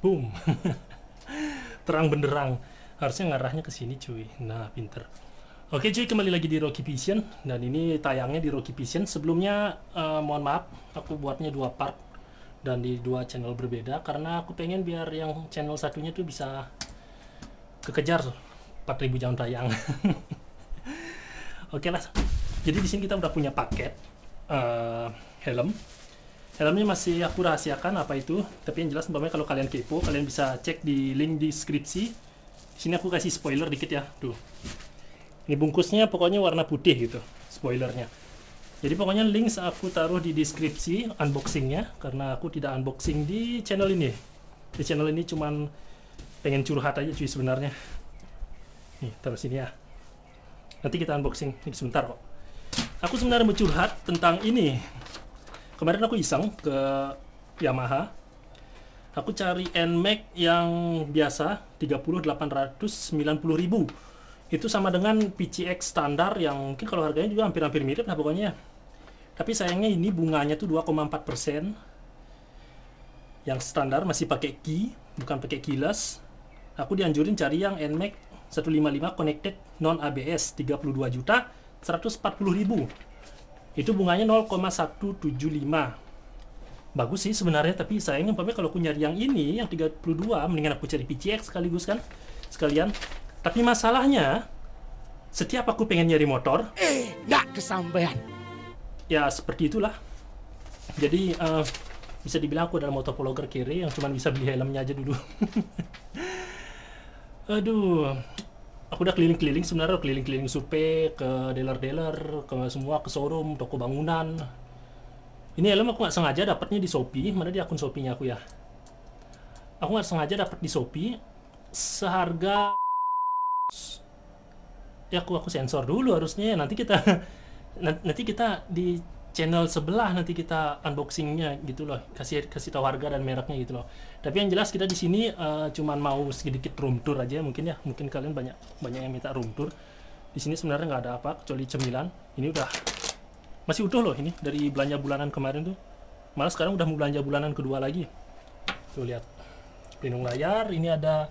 boom terang benderang harusnya ngarahnya ke sini cuy nah pinter Oke cuy kembali lagi di Rocky Vision dan ini tayangnya di Rocky Vision sebelumnya uh, mohon maaf aku buatnya dua part dan di dua channel berbeda karena aku pengen biar yang channel satunya tuh bisa kekejar 4000 jam tayang Oke lah jadi di sini kita udah punya paket uh, helm helmnya masih aku rahasiakan apa itu tapi yang jelas umpamanya kalau kalian kepo kalian bisa cek di link deskripsi di sini aku kasih spoiler dikit ya tuh ini bungkusnya pokoknya warna putih gitu spoilernya jadi pokoknya link aku taruh di deskripsi unboxingnya karena aku tidak unboxing di channel ini di channel ini cuman pengen curhat aja cuy sebenarnya nih taruh sini ya nanti kita unboxing ini sebentar kok aku sebenarnya mau curhat tentang ini kemarin aku iseng ke Yamaha aku cari NMAX yang biasa 30890 ribu itu sama dengan PCX standar yang mungkin kalau harganya juga hampir-hampir mirip lah pokoknya tapi sayangnya ini bunganya tuh 2,4 persen yang standar masih pakai key bukan pakai keyless aku dianjurin cari yang NMAX 155 connected non ABS 32 juta 140 ribu itu bunganya 0,175 bagus sih sebenarnya tapi sayangnya ingin kalau aku nyari yang ini yang 32 mendingan aku cari PCX sekaligus kan sekalian tapi masalahnya setiap aku pengen nyari motor eh nggak kesampaian ya seperti itulah jadi uh, bisa dibilang aku adalah motor vlogger kiri yang cuma bisa beli helmnya aja dulu aduh aku udah keliling-keliling sebenarnya keliling-keliling survei ke dealer-dealer ke semua ke showroom toko bangunan ini helm aku nggak sengaja dapatnya di Shopee mana di akun Shopee-nya aku ya aku nggak sengaja dapat di Shopee seharga ya aku aku sensor dulu harusnya nanti kita nanti kita di channel sebelah nanti kita unboxingnya gitu loh kasih kasih tahu harga dan mereknya gitu loh tapi yang jelas kita di sini uh, cuman mau sedikit room tour aja mungkin ya mungkin kalian banyak banyak yang minta room tour di sini sebenarnya nggak ada apa kecuali cemilan ini udah masih utuh loh ini dari belanja bulanan kemarin tuh malah sekarang udah mau belanja bulanan kedua lagi tuh lihat pelindung layar ini ada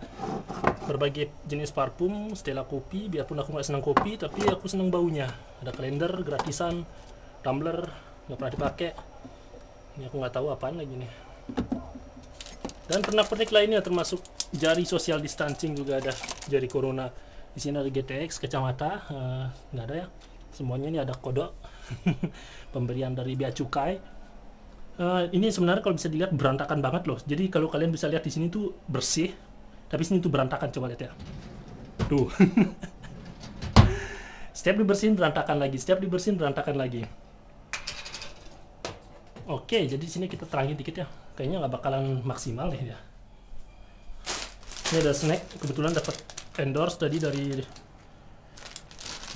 berbagai jenis parfum Stella kopi biarpun aku nggak senang kopi tapi aku senang baunya ada kalender gratisan tumbler nggak pernah dipakai ini aku nggak tahu apaan lagi nih dan pernah pernik lainnya termasuk jari social distancing juga ada jari corona di sini ada GTX kacamata uh, nggak ada ya semuanya ini ada kodok pemberian dari bea cukai uh, ini sebenarnya kalau bisa dilihat berantakan banget loh jadi kalau kalian bisa lihat di sini tuh bersih tapi sini tuh berantakan coba lihat ya tuh setiap dibersihin berantakan lagi setiap dibersihin berantakan lagi Oke, jadi sini kita terangin dikit ya. Kayaknya nggak bakalan maksimal nih ya. Ini ada snack, kebetulan dapat endorse tadi dari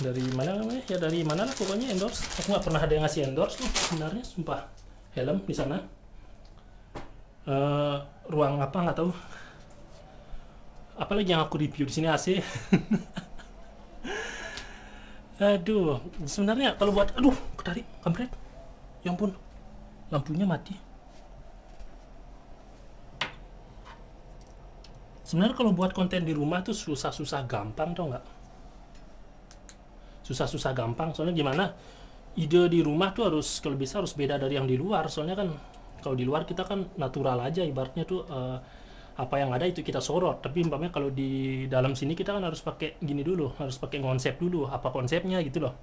dari mana namanya? Ya dari mana lah pokoknya endorse. Aku nggak pernah ada yang ngasih endorse loh sebenarnya, sumpah. Helm di sana. Uh, ruang apa nggak tahu. Apalagi yang aku review di sini AC. aduh, sebenarnya kalau buat aduh, ketarik, kampret. Ya ampun, lampunya mati sebenarnya kalau buat konten di rumah tuh susah-susah gampang tau nggak susah-susah gampang soalnya gimana ide di rumah tuh harus kalau bisa harus beda dari yang di luar soalnya kan kalau di luar kita kan natural aja ibaratnya tuh uh, apa yang ada itu kita sorot tapi umpamanya kalau di dalam sini kita kan harus pakai gini dulu harus pakai konsep dulu apa konsepnya gitu loh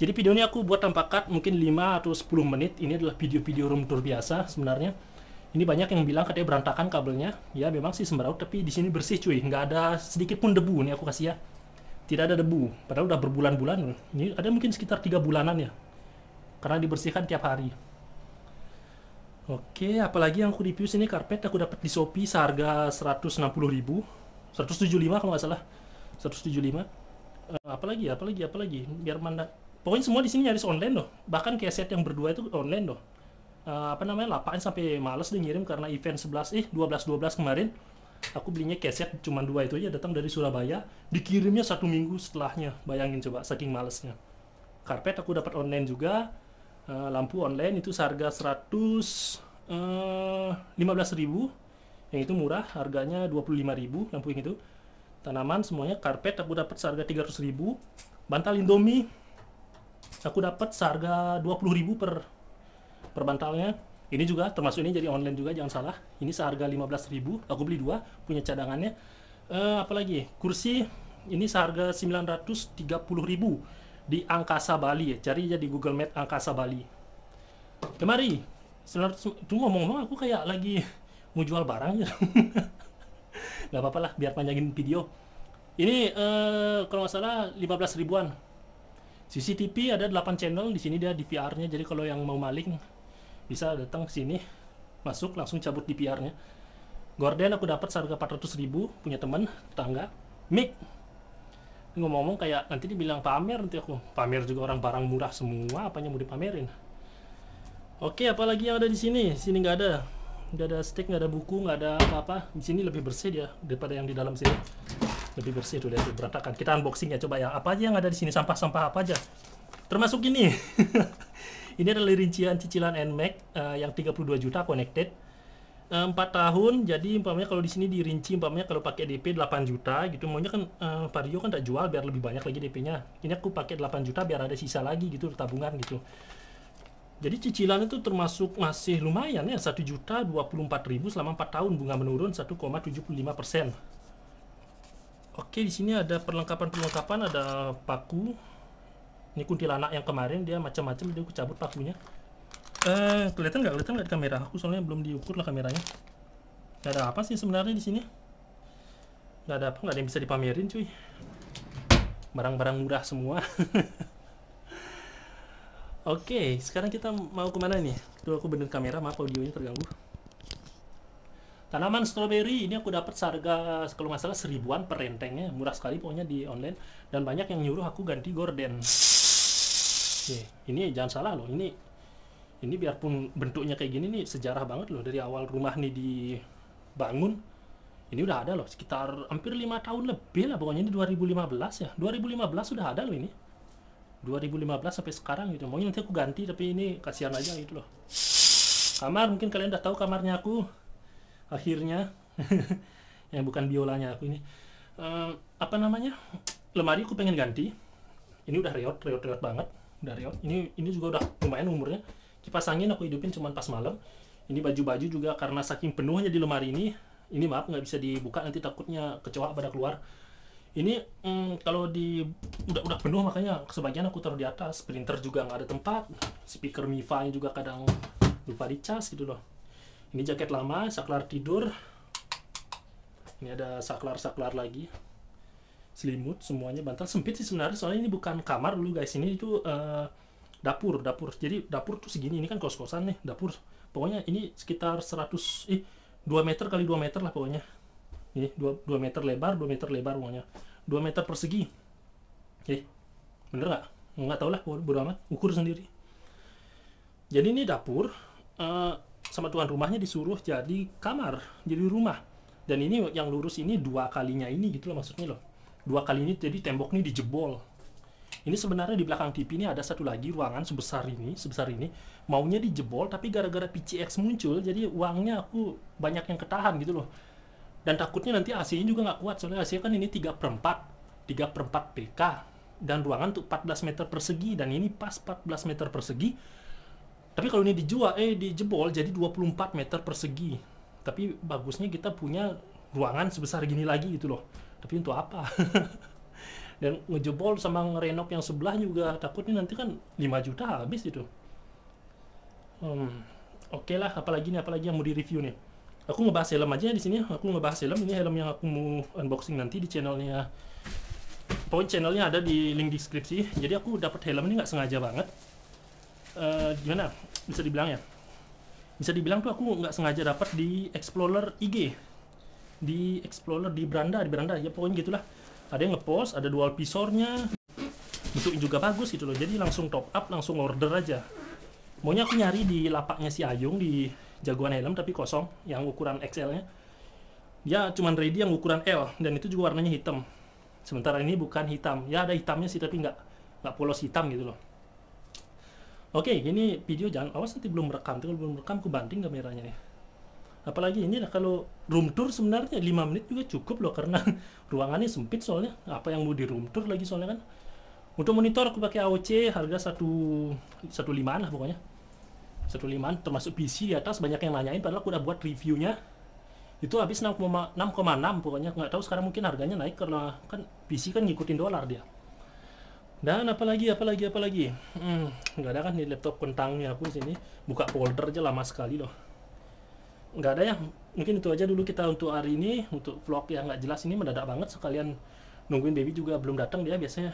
jadi video ini aku buat tanpa cut mungkin 5 atau 10 menit. Ini adalah video-video room tour biasa sebenarnya. Ini banyak yang bilang katanya berantakan kabelnya. Ya memang sih sembraut tapi di sini bersih cuy, nggak ada sedikit pun debu nih aku kasih ya. Tidak ada debu, padahal udah berbulan-bulan. Ini ada mungkin sekitar 3 bulanan ya. Karena dibersihkan tiap hari. Oke, apalagi yang aku review sini karpet aku dapat di Shopee seharga 160 ribu, 175 kalau nggak salah. 175. Eh, apalagi, apalagi, apalagi. Biar mandat pokoknya semua di sini nyaris online loh bahkan kayak set yang berdua itu online loh uh, apa namanya lapain sampai males deh ngirim karena event 11 eh 12 12 kemarin aku belinya keset cuma dua itu aja datang dari Surabaya dikirimnya satu minggu setelahnya bayangin coba saking malesnya karpet aku dapat online juga uh, lampu online itu seharga 100 uh, 15.000 yang itu murah harganya 25.000 lampu yang itu tanaman semuanya karpet aku dapat seharga 300.000 bantal Indomie aku dapat seharga 20.000 per per bantalnya ini juga termasuk ini jadi online juga jangan salah ini seharga 15.000 aku beli dua punya cadangannya uh, eh, apalagi kursi ini seharga 930.000 di Angkasa Bali ya cari aja di Google Map Angkasa Bali kemari tuh ngomong-ngomong aku kayak lagi mau jual barang ya. nggak apa-apa lah biar panjangin video ini uh, kalau nggak salah 15 ribuan CCTV ada 8 channel di sini dia DVR-nya jadi kalau yang mau maling bisa datang ke sini masuk langsung cabut DVR-nya gorden aku dapat seharga 400 ribu punya teman tetangga mic ngomong-ngomong kayak nanti dibilang pamer nanti aku pamer juga orang barang murah semua apanya mau dipamerin oke apalagi yang ada di sini sini nggak ada nggak ada stick nggak ada buku nggak ada apa-apa di sini lebih bersih dia daripada yang di dalam sini lebih bersih tuh lihat berantakan kita unboxing ya coba ya apa aja yang ada di sini sampah-sampah apa aja termasuk ini ini adalah rincian cicilan NMAX uh, eh, yang 32 juta connected uh, eh, 4 tahun jadi umpamanya kalau di sini dirinci umpamanya kalau pakai DP 8 juta gitu maunya kan uh, Vario kan tak jual biar lebih banyak lagi DP-nya ini aku pakai 8 juta biar ada sisa lagi gitu tabungan gitu jadi cicilan itu termasuk masih lumayan ya 1 juta 24 ribu selama 4 tahun bunga menurun 1,75 persen Oke, di sini ada perlengkapan-perlengkapan, ada paku. Ini kuntilanak yang kemarin dia macam-macam, dia aku cabut pakunya. Eh, kelihatan nggak? Kelihatan nggak kamera? Aku soalnya belum diukur lah kameranya. Gak ada apa sih sebenarnya di sini? Nggak ada apa, nggak ada yang bisa dipamerin cuy. Barang-barang murah semua. Oke, sekarang kita mau kemana nih? Tuh aku bener kamera, maaf audionya terganggu. Tanaman stroberi ini aku dapat seharga kalau nggak salah seribuan per rentengnya, murah sekali pokoknya di online dan banyak yang nyuruh aku ganti gorden. Oke, ini jangan salah loh, ini ini biarpun bentuknya kayak gini nih sejarah banget loh dari awal rumah nih dibangun. Ini udah ada loh sekitar hampir lima tahun lebih lah pokoknya ini 2015 ya. 2015 sudah ada loh ini. 2015 sampai sekarang gitu. Maunya nanti aku ganti tapi ini kasihan aja gitu loh. Kamar mungkin kalian udah tahu kamarnya aku akhirnya yang bukan biolanya aku ini uh, apa namanya lemari aku pengen ganti ini udah reot reot reot banget udah reot ini ini juga udah lumayan umurnya kipas angin aku hidupin cuma pas malam ini baju-baju juga karena saking penuhnya di lemari ini ini maaf nggak bisa dibuka nanti takutnya kecoa pada keluar ini mm, kalau di udah udah penuh makanya sebagian aku taruh di atas printer juga nggak ada tempat speaker mifa juga kadang lupa dicas gitu loh ini jaket lama saklar tidur ini ada saklar-saklar lagi selimut semuanya bantal sempit sih sebenarnya soalnya ini bukan kamar dulu guys ini itu uh, dapur dapur jadi dapur tuh segini ini kan kos-kosan nih dapur pokoknya ini sekitar 100 eh 2 meter kali 2 meter lah pokoknya ini 2, 2 meter lebar 2 meter lebar pokoknya 2 meter persegi oke eh, bener nggak nggak tau lah bodo amat ukur sendiri jadi ini dapur uh, sama tuan rumahnya disuruh jadi kamar jadi rumah dan ini yang lurus ini dua kalinya ini gitu loh maksudnya loh dua kali ini jadi tembok ini dijebol ini sebenarnya di belakang TV ini ada satu lagi ruangan sebesar ini sebesar ini maunya dijebol tapi gara-gara PCX muncul jadi uangnya aku uh, banyak yang ketahan gitu loh dan takutnya nanti AC-nya juga nggak kuat soalnya AC kan ini 3 per 4 3 per 4 PK dan ruangan tuh 14 meter persegi dan ini pas 14 meter persegi tapi kalau ini dijual, eh dijebol jadi 24 meter persegi. Tapi bagusnya kita punya ruangan sebesar gini lagi gitu loh. Tapi untuk apa? Dan ngejebol sama ngerenop yang sebelah juga takutnya nanti kan 5 juta habis gitu. Hmm, oke okay lah, apalagi nih, apalagi yang mau di review nih. Aku ngebahas helm aja di sini. Ya. Aku ngebahas helm ini helm yang aku mau unboxing nanti di channelnya. Poin channelnya ada di link deskripsi. Jadi aku dapat helm ini nggak sengaja banget Eh, gimana bisa dibilang ya bisa dibilang tuh aku nggak sengaja dapat di Explorer IG di Explorer di beranda di beranda ya pokoknya gitulah ada yang ngepost ada dual visornya bentuknya juga bagus gitu loh jadi langsung top up langsung order aja maunya aku nyari di lapaknya si Ayung di jagoan helm tapi kosong yang ukuran XL-nya dia ya, cuman ready yang ukuran L dan itu juga warnanya hitam sementara ini bukan hitam ya ada hitamnya sih tapi nggak nggak polos hitam gitu loh Oke, ini video jangan awas nanti belum rekam. Kalau belum rekam, aku banting kameranya nih. Ya. Apalagi ini kalau room tour sebenarnya 5 menit juga cukup loh karena ruangannya sempit soalnya. Apa yang mau di room tour lagi soalnya kan. Untuk monitor aku pakai AOC harga 1 1 an lah pokoknya. satu an termasuk PC di atas banyak yang nanyain padahal aku udah buat reviewnya. Itu habis 6,6 pokoknya nggak tahu sekarang mungkin harganya naik karena kan PC kan ngikutin dolar dia dan apalagi apalagi apalagi hmm, nggak ada kan di laptop kentangnya aku sini buka folder aja lama sekali loh nggak ada ya mungkin itu aja dulu kita untuk hari ini untuk vlog yang nggak jelas ini mendadak banget sekalian nungguin baby juga belum datang dia biasanya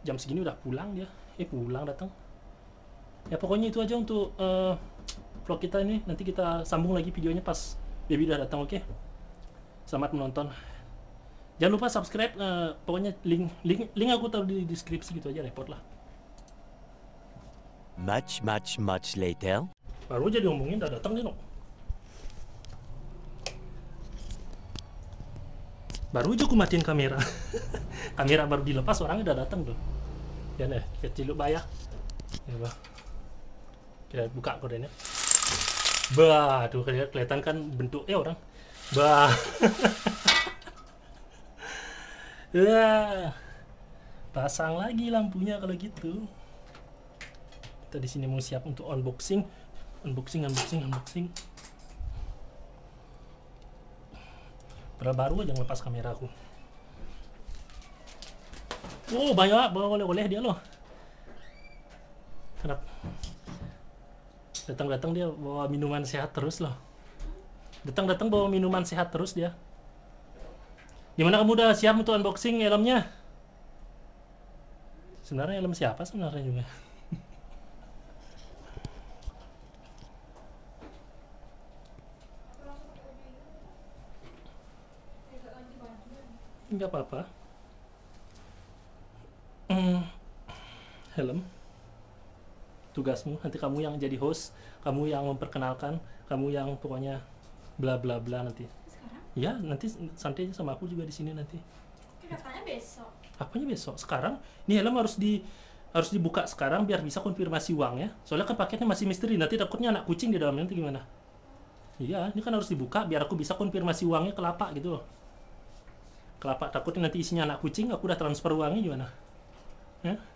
jam segini udah pulang dia eh pulang datang ya pokoknya itu aja untuk uh, vlog kita ini nanti kita sambung lagi videonya pas baby udah datang oke okay? selamat menonton jangan lupa subscribe uh, pokoknya link link link aku taruh di deskripsi gitu aja repot lah much much much later baru aja diomongin udah datang nih no. baru aja aku matiin kamera kamera baru dilepas orangnya udah datang tuh ya nih kecil bayar ya, ya bah kita buka kodenya bah tuh kelihatan kan bentuknya eh, orang bah Wah, pasang lagi lampunya kalau gitu. Kita di sini mau siap untuk unboxing, unboxing, unboxing, unboxing. Berapa baru aja lepas kameraku. Oh banyak bawa oleh-oleh dia loh. Kenapa? Datang-datang dia bawa minuman sehat terus loh. Datang-datang bawa minuman sehat terus dia. Gimana kamu udah siap untuk unboxing helmnya? Sebenarnya helm siapa sebenarnya juga? nggak apa-apa hmm, helm tugasmu nanti kamu yang jadi host kamu yang memperkenalkan kamu yang pokoknya bla bla bla nanti Ya, nanti santai aja sama aku juga di sini nanti. Katanya besok. Apanya besok? Sekarang? Ini helm harus di harus dibuka sekarang biar bisa konfirmasi uang ya. Soalnya kan paketnya masih misteri, nanti takutnya anak kucing di dalamnya nanti gimana? Iya, ini kan harus dibuka biar aku bisa konfirmasi uangnya kelapa gitu loh. Kelapa takutnya nanti isinya anak kucing, aku udah transfer uangnya gimana? Ya?